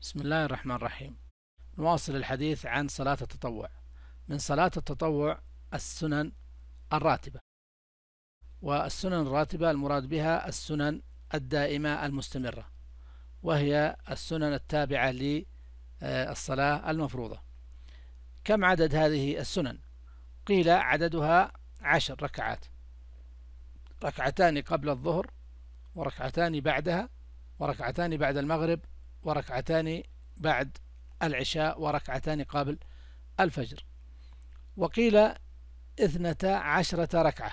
بسم الله الرحمن الرحيم نواصل الحديث عن صلاة التطوع من صلاة التطوع السنن الراتبة والسنن الراتبة المراد بها السنن الدائمة المستمرة وهي السنن التابعة للصلاة المفروضة كم عدد هذه السنن؟ قيل عددها عشر ركعات ركعتان قبل الظهر وركعتان بعدها وركعتان بعد المغرب وركعتان بعد العشاء وركعتان قبل الفجر وقيل اثنتا عشرة ركعة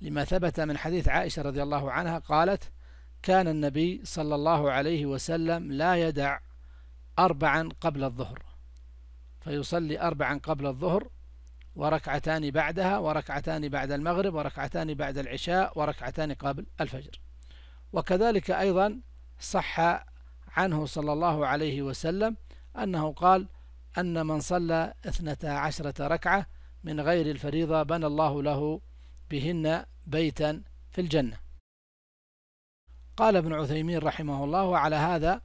لما ثبت من حديث عائشة رضي الله عنها قالت كان النبي صلى الله عليه وسلم لا يدع أربعا قبل الظهر فيصلي أربعا قبل الظهر وركعتان بعدها وركعتان بعد المغرب وركعتان بعد العشاء وركعتان قبل الفجر وكذلك أيضا صح عنه صلى الله عليه وسلم أنه قال أن من صلى اثنتا عشرة ركعة من غير الفريضة بنى الله له بهن بيتا في الجنة قال ابن عثيمين رحمه الله على هذا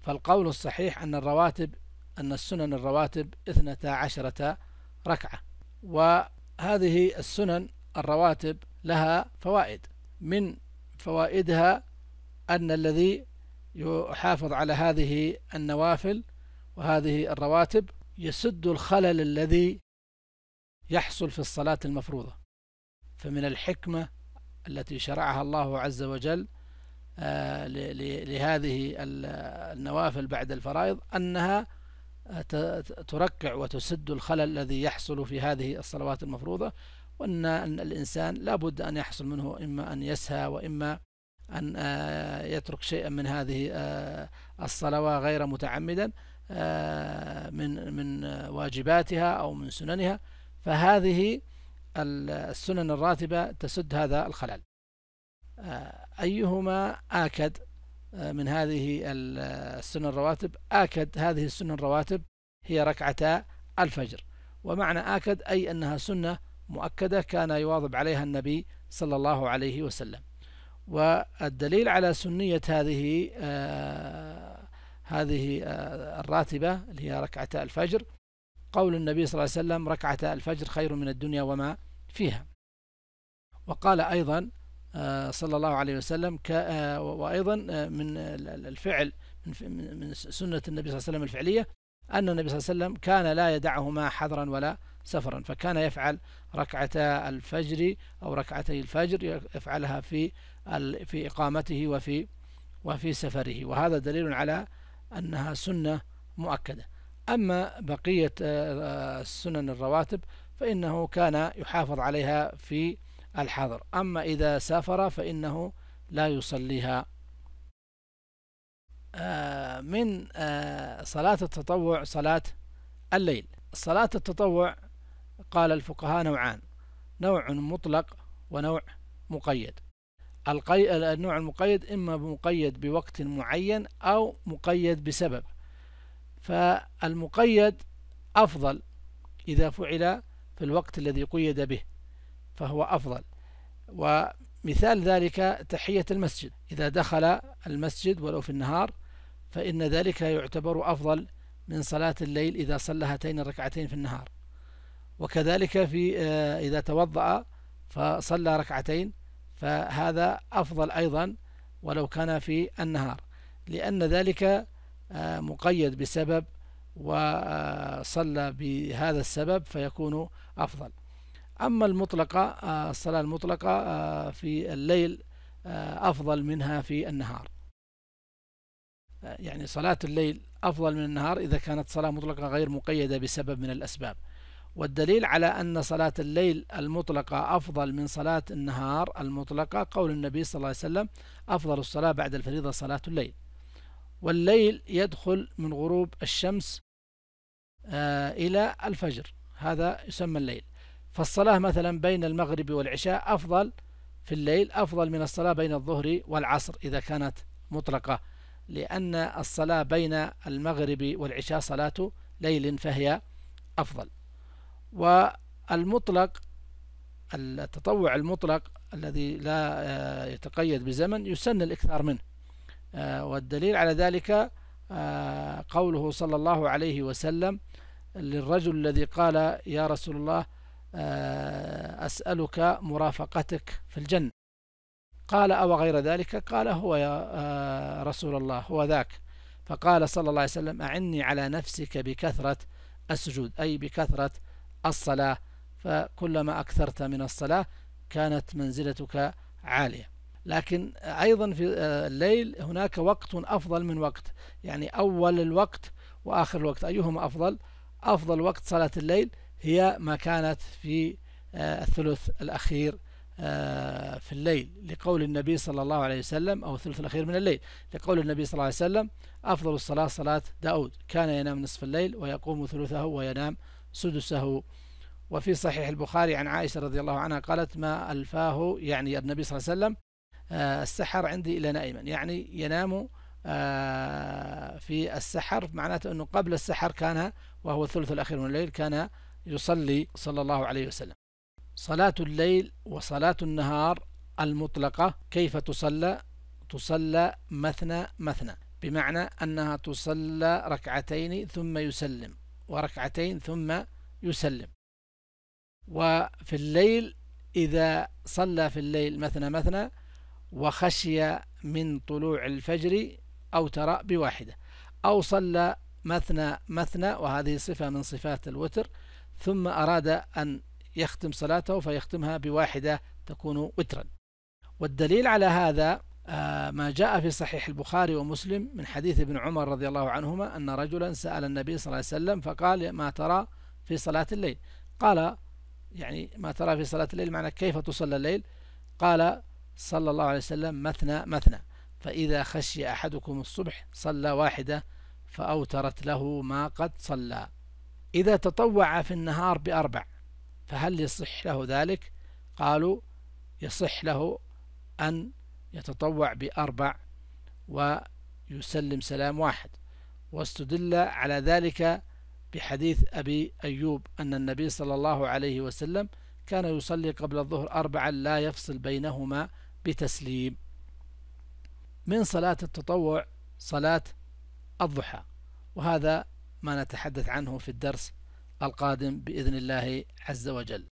فالقول الصحيح أن الرواتب أن السنن الرواتب اثنتا عشرة ركعة وهذه السنن الرواتب لها فوائد من فوائدها أن الذي يحافظ على هذه النوافل وهذه الرواتب يسد الخلل الذي يحصل في الصلاة المفروضة فمن الحكمة التي شرعها الله عز وجل آه، لهذه النوافل بعد الفرائض أنها آه، تركع وتسد الخلل الذي يحصل في هذه الصلوات المفروضة وأن الإنسان لا بد أن يحصل منه إما أن يسهى وإما أن آه، يترك شيئا من هذه آه، الصلوات غير متعمدا آه، من من واجباتها أو من سننها فهذه السنن الراتبة تسد هذا الخلل أيهما آكد من هذه السنن الرواتب آكد هذه السنن الرواتب هي ركعتا الفجر ومعنى آكد أي أنها سنة مؤكدة كان يواظب عليها النبي صلى الله عليه وسلم والدليل على سنية هذه آه هذه آه الراتبة اللي هي ركعة الفجر قول النبي صلى الله عليه وسلم ركعتا الفجر خير من الدنيا وما فيها وقال أيضا آه صلى الله عليه وسلم آه، وأيضا آه، من الفعل من سنة النبي صلى الله عليه وسلم الفعلية أن النبي صلى الله عليه وسلم كان لا يدعهما حذرا ولا سفرا فكان يفعل ركعتا الفجر أو ركعتي الفجر يفعلها في في إقامته وفي وفي سفره وهذا دليل على أنها سنة مؤكدة أما بقية السنن آه، الرواتب فإنه كان يحافظ عليها في الحضر أما إذا سافر فإنه لا يصليها آه، من آه، صلاة التطوع صلاة الليل صلاة التطوع قال الفقهاء نوعان نوع مطلق ونوع مقيد النوع المقيد إما مقيد بوقت معين أو مقيد بسبب فالمقيد أفضل إذا فعل في الوقت الذي قيد به فهو أفضل ومثال ذلك تحية المسجد إذا دخل المسجد ولو في النهار فإن ذلك يعتبر أفضل من صلاة الليل إذا صلى هاتين الركعتين في النهار وكذلك في آه، إذا توضأ فصلى ركعتين فهذا أفضل أيضا ولو كان في النهار لأن ذلك آه، مقيد بسبب وصلى بهذا السبب فيكون أفضل أما المطلقة آه، الصلاة المطلقة في الليل أفضل منها في النهار يعني صلاة الليل أفضل من النهار إذا كانت صلاة مطلقة غير مقيدة بسبب من الأسباب والدليل على أن صلاة الليل المطلقة أفضل من صلاة النهار المطلقة قول النبي صلى الله عليه وسلم أفضل الصلاة بعد الفريضة صلاة الليل والليل يدخل من غروب الشمس آه، إلى الفجر هذا يسمى الليل فالصلاة مثلا بين المغرب والعشاء أفضل في الليل أفضل من الصلاة بين الظهر والعصر إذا كانت مطلقة لأن الصلاة بين المغرب والعشاء صلاة ليل فهي أفضل والمطلق التطوع المطلق الذي لا آه، يتقيد بزمن يسن الإكثار منه آه، والدليل على ذلك آه، قوله صلى الله عليه وسلم للرجل الذي قال يا رسول الله أسألك مرافقتك في الجنة قال أو غير ذلك قال هو يا رسول الله هو ذاك فقال صلى الله عليه وسلم أعني على نفسك بكثرة السجود أي بكثرة الصلاة فكلما أكثرت من الصلاة كانت منزلتك عالية لكن أيضا في آه، الليل هناك وقت أفضل من وقت يعني أول الوقت وآخر الوقت أيهما أفضل أفضل وقت صلاة الليل هي ما كانت في آه، الثلث الأخير آه، في الليل لقول النبي صلى الله عليه وسلم أو الثلث الأخير من الليل لقول النبي صلى الله عليه وسلم أفضل الصلاة صلاة داود كان ينام نصف الليل ويقوم ثلثه وينام سدسه وفي صحيح البخاري عن عائشة رضي الله عنها قالت ما ألفاه يعني النبي صلى الله عليه وسلم آه، السحر عندي إلى نائما يعني ينام آه، في السحر معناته أنه قبل السحر كان وهو الثلث الأخير من الليل كان يصلي صلى الله عليه وسلم صلاة الليل وصلاة النهار المطلقة كيف تصلى تصلى مثنى مثنى بمعنى أنها تصلى ركعتين ثم يسلم وركعتين ثم يسلم وفي الليل إذا صلى في الليل مثنى مثنى وخشي من طلوع الفجر أو ترى بواحدة أو صلى مثنى مثنى وهذه صفة من صفات الوتر ثم أراد أن يختم صلاته فيختمها بواحدة تكون وترا والدليل على هذا آه، ما جاء في صحيح البخاري ومسلم من حديث ابن عمر رضي الله عنهما أن رجلا سأل النبي صلى الله عليه وسلم فقال ما ترى في صلاة الليل قال يعني ما ترى في صلاة الليل معنى كيف تصلى الليل قال صلى الله عليه وسلم مثنى مثنى فإذا خشي أحدكم الصبح صلى واحدة فأوترت له ما قد صلى إذا تطوع في النهار بأربع فهل يصح له ذلك قالوا يصح له أن يتطوع بأربع ويسلم سلام واحد واستدل على ذلك بحديث أبي أيوب أن النبي صلى الله عليه وسلم كان يصلي قبل الظهر أربعا لا يفصل بينهما بتسليم من صلاة التطوع صلاة الضحى وهذا ما نتحدث عنه في الدرس القادم بإذن الله عز وجل